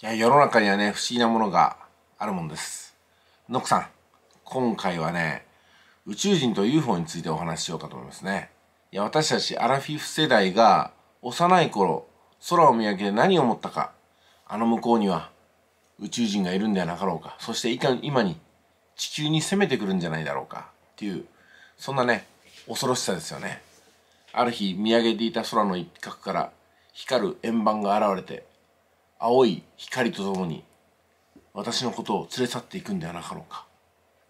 いや世の中にはね不思議なものがあるもんですノックさん今回はね宇宙人と UFO についてお話ししようかと思いますねいや私たちアラフィフ世代が幼い頃空を見上げて何を思ったかあの向こうには宇宙人がいるんではなかろうかそしていか今に地球に攻めてくるんじゃないだろうかっていうそんなね恐ろしさですよねある日見上げていた空の一角から光る円盤が現れて青い光とともに私のことを連れ去っていくんではなかろうか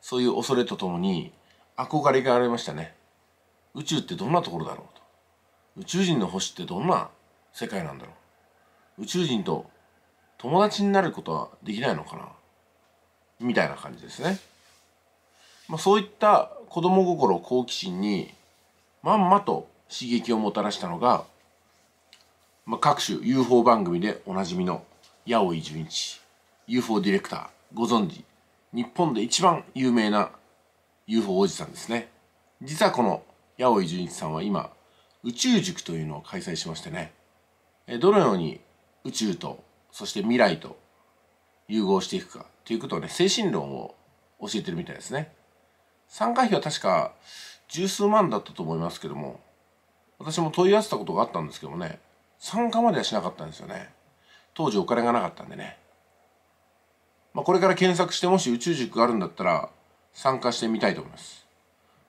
そういう恐れとともに憧れがありましたね宇宙ってどんなところだろうと宇宙人の星ってどんな世界なんだろう宇宙人と友達になることはできないのかなみたいな感じですね、まあ、そういった子供心好奇心にまんまと刺激をもたらしたのがまあ、各種 UFO 番組でおなじみの八尾井純一 UFO ディレクターご存知日本で一番有名な UFO おじさんですね実はこの八尾伊純一さんは今宇宙塾というのを開催しましてねどのように宇宙とそして未来と融合していくかということをね精神論を教えてるみたいですね参加費は確か十数万だったと思いますけども私も問い合わせたことがあったんですけどもね参加まではしなかったんですよね当時お金がなかったんでね、まあ、これから検索してもし宇宙塾があるんだったら参加してみたいと思います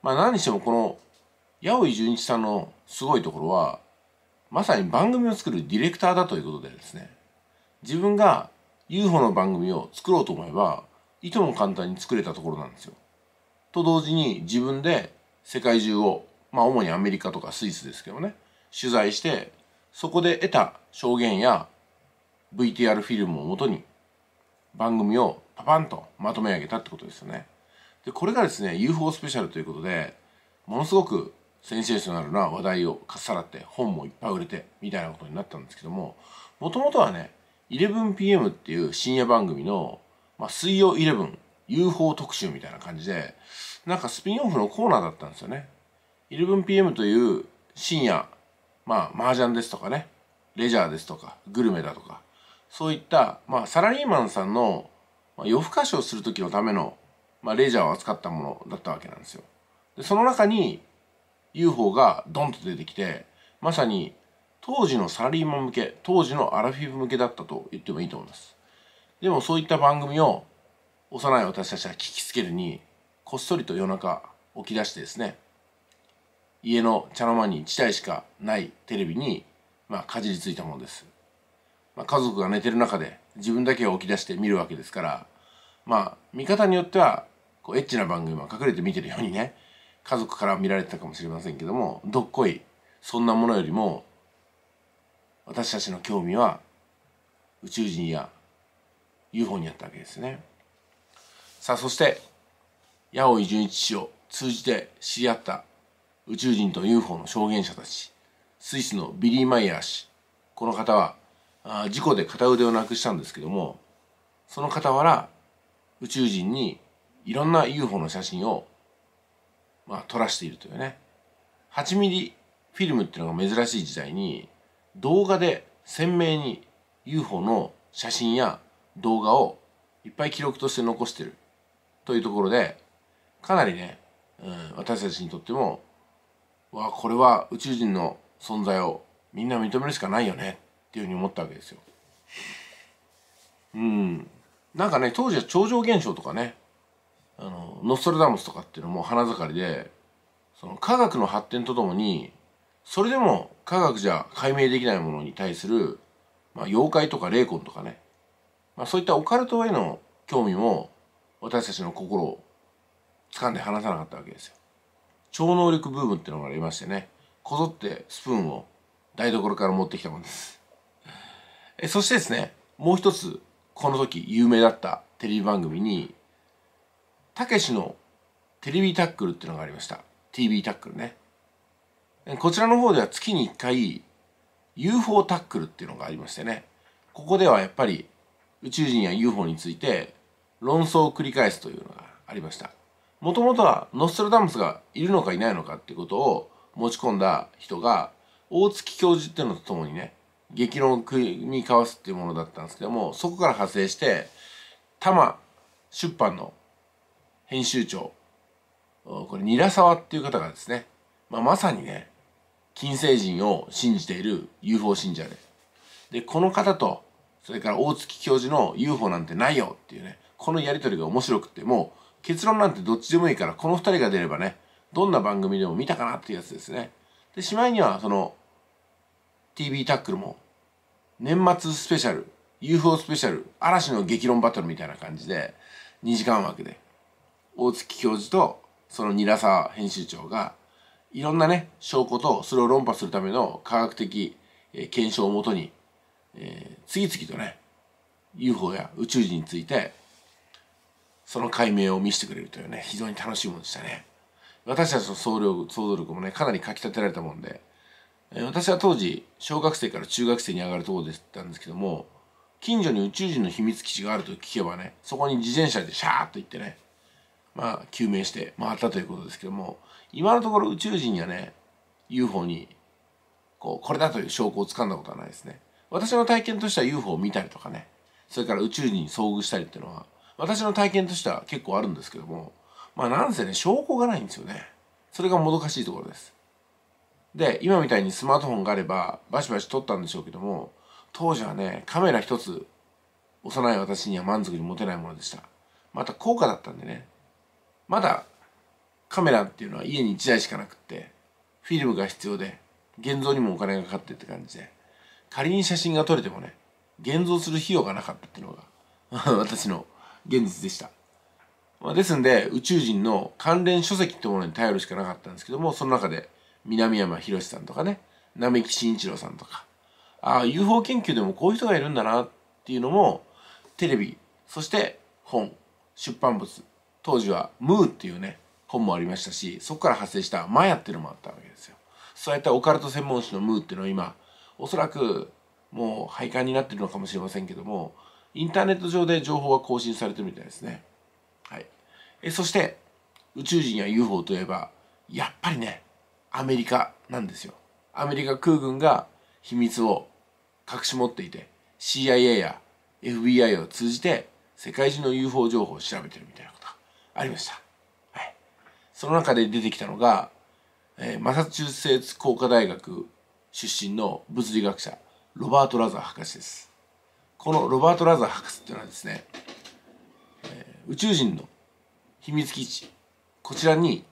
まあ何にしてもこの八尾純一さんのすごいところはまさに番組を作るディレクターだということでですね自分が UFO の番組を作ろうと思えばいとも簡単に作れたところなんですよ。と同時に自分で世界中をまあ主にアメリカとかスイスですけどね取材してそこで得た証言や VTR フィルムをもとに番組をパパンとまとめ上げたってことですよね。でこれがですね UFO スペシャルということでものすごくセンセーショナルな話題をかっさらって本もいっぱい売れてみたいなことになったんですけどももともとはね 11pm っていう深夜番組の、まあ、水曜 11UFO 特集みたいな感じでなんかスピンオフのコーナーだったんですよね。11pm という深夜まあ、麻雀ですとかね、レジャーですとか、グルメだとか、そういった、まあ、サラリーマンさんの、まあ、夜更かしをする時のための、まあ、レジャーを扱ったものだったわけなんですよ。で、その中に UFO がドンと出てきて、まさに当時のサラリーマン向け、当時のアラフィフ向けだったと言ってもいいと思います。でもそういった番組を幼い私たちは聞きつけるに、こっそりと夜中起き出してですね、家の茶の間に1台しかないテレビに、まあ、かじりついたものです、まあ、家族が寝てる中で自分だけを起き出して見るわけですからまあ見方によってはこうエッチな番組は隠れて見てるようにね家族から見られてたかもしれませんけどもどっこいそんなものよりも私たちの興味は宇宙人や UFO にあったわけですね。さあそして八尾伊純一氏を通じて知り合った宇宙人と UFO の証言者たちスイスのビリー・マイヤー氏この方はあ事故で片腕をなくしたんですけどもその傍ら宇宙人にいろんな UFO の写真を、まあ、撮らしているというね8ミリフィルムっていうのが珍しい時代に動画で鮮明に UFO の写真や動画をいっぱい記録として残してるというところでかなりね、うん、私たちにとってもわこれは宇宙人の存在をみんな認めるしかないよねっていうふうに思ったわけですよ。うんなんかね当時は超常現象とかねあのノストラダムスとかっていうのも花盛りでその科学の発展とともにそれでも科学じゃ解明できないものに対する、まあ、妖怪とか霊魂とかね、まあ、そういったオカルトへの興味も私たちの心を掴んで離さなかったわけですよ。超能力ブームってのがありましてねこぞってスプーンを台所から持ってきたもんですえそしてですねもう一つこの時有名だったテレビ番組にたけしのテレビタックルっていうのがありました TV タックルねこちらの方では月に1回 UFO タックルっていうのがありましてねここではやっぱり宇宙人や UFO について論争を繰り返すというのがありましたもともとはノストラダムスがいるのかいないのかっていうことを持ち込んだ人が大月教授っていうのとともにね激論を組み交わすっていうものだったんですけどもそこから派生して多摩出版の編集長これニラサワっていう方がですね、まあ、まさにね金星人を信じている UFO 信者ででこの方とそれから大月教授の UFO なんてないよっていうねこのやり取りが面白くてもう結論なんてどっちでもいいから、この二人が出ればね、どんな番組でも見たかなっていうやつですね。で、しまいには、その、TV タックルも、年末スペシャル、UFO スペシャル、嵐の激論バトルみたいな感じで、2時間枠で、大月教授と、その韮沢編集長が、いろんなね、証拠と、それを論破するための科学的、えー、検証をもとに、えー、次々とね、UFO や宇宙人についてその解明を見せてくれるというね非常に楽しいものでしたね私たちの想像力もねかなりかきたてられたもんで私は当時小学生から中学生に上がるところでしたんですけども近所に宇宙人の秘密基地があると聞けばねそこに自転車でシャーっと行ってねまあ究明して回ったということですけども今のところ宇宙人にはね UFO にこうこれだという証拠をつかんだことはないですね私の体験としては UFO を見たりとかねそれから宇宙人に遭遇したりっていうのは私の体験としては結構あるんですけどもまあなんせね証拠がないんですよねそれがもどかしいところですで今みたいにスマートフォンがあればバシバシ撮ったんでしょうけども当時はねカメラ一つ幼い私には満足に持てないものでしたまた高価だったんでねまだカメラっていうのは家に1台しかなくってフィルムが必要で現像にもお金がかかってって感じで仮に写真が撮れてもね現像する費用がなかったっていうのが 私の現実でした。まあ、ですんで宇宙人の関連書籍ってものに頼るしかなかったんですけどもその中で南山博さんとかね並木慎一郎さんとかああ UFO 研究でもこういう人がいるんだなっていうのもテレビそして本出版物当時は「ムー」っていうね本もありましたしそこから発生した「マヤ」っていうのもあったわけですよ。そういったオカルト専門誌の「ムー」っていうのは今おそらくもう廃刊になってるのかもしれませんけどもインターネット上で情報が更新されてるみたいですね。はい、えそして宇宙人や UFO といえばやっぱりねアメリカなんですよ。アメリカ空軍が秘密を隠し持っていて CIA や FBI を通じて世界中の UFO 情報を調べてるみたいなことがありました。はい、その中で出てきたのが、えー、マサチューセッツ工科大学出身の物理学者ロバート・ラザー博士です。このロバート・ラザー博士っていうのはですね、えー、宇宙人の秘密基地こちらに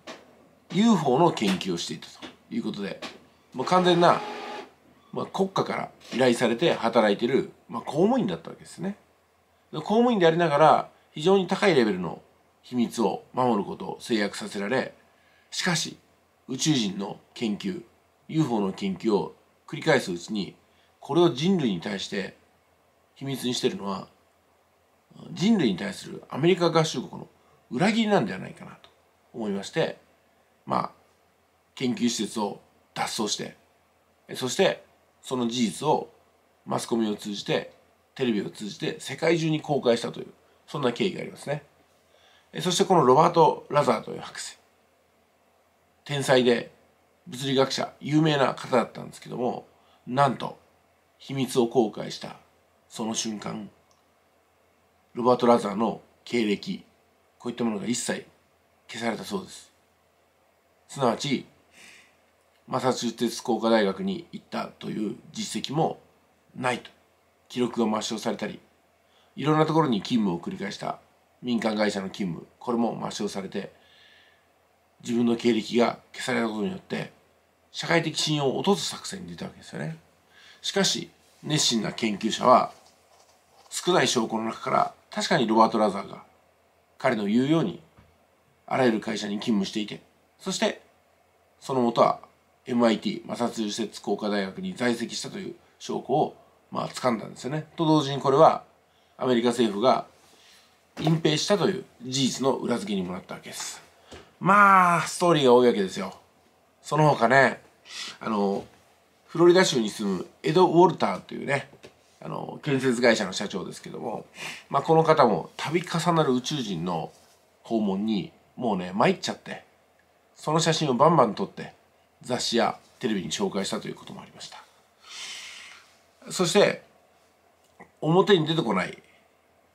UFO の研究をしていたということで、まあ、完全な、まあ、国家から依頼されて働いてる、まあ、公務員だったわけですね公務員でありながら非常に高いレベルの秘密を守ることを制約させられしかし宇宙人の研究 UFO の研究を繰り返すうちにこれを人類に対して秘密にしてるのは人類に対するアメリカ合衆国の裏切りなんではないかなと思いましてまあ研究施設を脱走してそしてその事実をマスコミを通じてテレビを通じて世界中に公開したというそんな経緯がありますねそしてこのロバート・ラザーという博士天才で物理学者有名な方だったんですけどもなんと秘密を公開したその瞬間ロバート・ラザーの経歴こういったものが一切消されたそうですすなわちマサチューセッツ工科大学に行ったという実績もないと記録が抹消されたりいろんなところに勤務を繰り返した民間会社の勤務これも抹消されて自分の経歴が消されたことによって社会的信用を落とす作戦に出たわけですよねしかし熱心な研究者は少ない証拠の中から確かにロバート・ラザーが彼の言うようにあらゆる会社に勤務していてそしてその元は MIT マサチューセッツ工科大学に在籍したという証拠をまあ掴んだんですよね。と同時にこれはアメリカ政府が隠蔽したという事実の裏付けにもなったわけです。まあストーリーが多いわけですよ。その他ねあのフロリダ州に住むエド・ウォルターというねあの建設会社の社長ですけども、まあ、この方も度重なる宇宙人の訪問にもうね参っちゃってその写真をバンバン撮って雑誌やテレビに紹介したということもありましたそして表に出てこない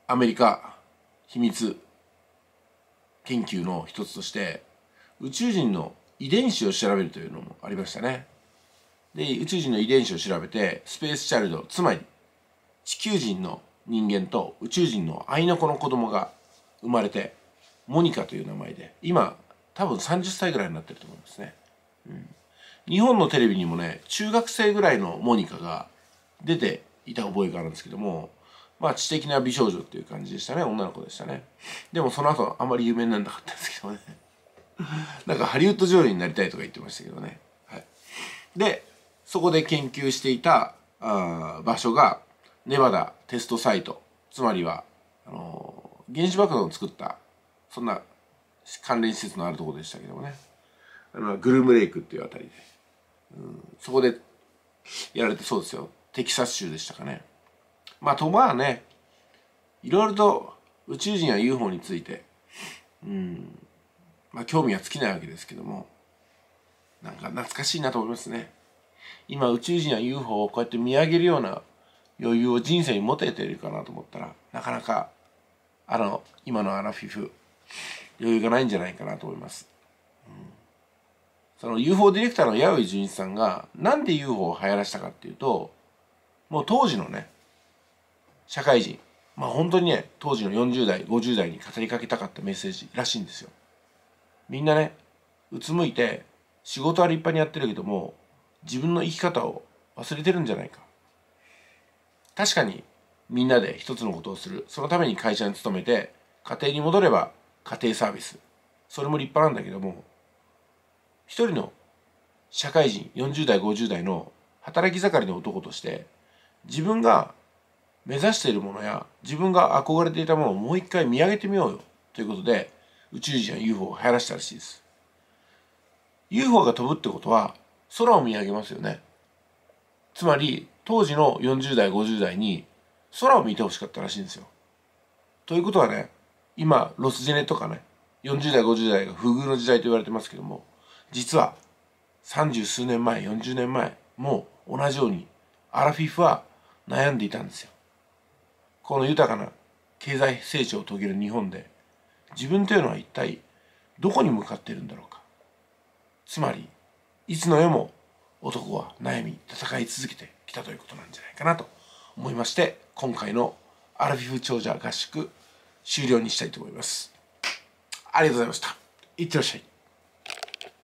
アメリカ秘密研究の一つとして宇宙人の遺伝子を調べるというのもありましたねで宇宙人の遺伝子を調べてスペースチャイルドつまり地球人の人間と宇宙人の愛の子の子供が生まれてモニカという名前で今多分30歳ぐらいになってると思うんですね、うん、日本のテレビにもね中学生ぐらいのモニカが出ていた覚えがあるんですけどもまあ知的な美少女っていう感じでしたね女の子でしたねでもその後あんまり有名にならなかったんですけどね なんかハリウッド女優になりたいとか言ってましたけどね、はい、でそこで研究していたあ場所がネバダテストサイトつまりはあの原子爆弾を作ったそんな関連施設のあるところでしたけどもねあのグルムレイクっていうあたりで、うん、そこでやられてそうですよテキサス州でしたかねまあとまあねいろいろと宇宙人や UFO についてうんまあ興味は尽きないわけですけどもなんか懐かしいなと思いますね今宇宙人や UFO をこうやって見上げるような余裕を人生に持てているかなと思ったらなかなかあの今のアラフィフ余裕がないんじゃないかなと思います、うん、その UFO ディレクターの弥井純一さんがなんで UFO を流行らせたかっていうともう当時のね社会人まあ本当にね当時の40代50代に語りかけたかったメッセージらしいんですよみんなねうつむいて仕事は立派にやってるけども自分の生き方を忘れてるんじゃないか確かにみんなで一つのことをするそのために会社に勤めて家庭に戻れば家庭サービスそれも立派なんだけども一人の社会人40代50代の働き盛りの男として自分が目指しているものや自分が憧れていたものをもう一回見上げてみようよということで宇宙人や UFO を流行らせたらしいです UFO が飛ぶってことは空を見上げますよねつまり当時の40代50代に空を見てほしかったらしいんですよ。ということはね今ロスジェネとかね40代50代が不遇の時代と言われてますけども実は30数年前40年前もう同じようにアラフィフは悩んでいたんですよ。この豊かな経済成長を遂げる日本で自分というのは一体どこに向かっているんだろうか。つまりいつの世も男は悩み戦い続けてきたということなんじゃないかなと思いまして今回のアラフィフ長者合宿終了にしたいと思いますありがとうございましたいってらっしゃい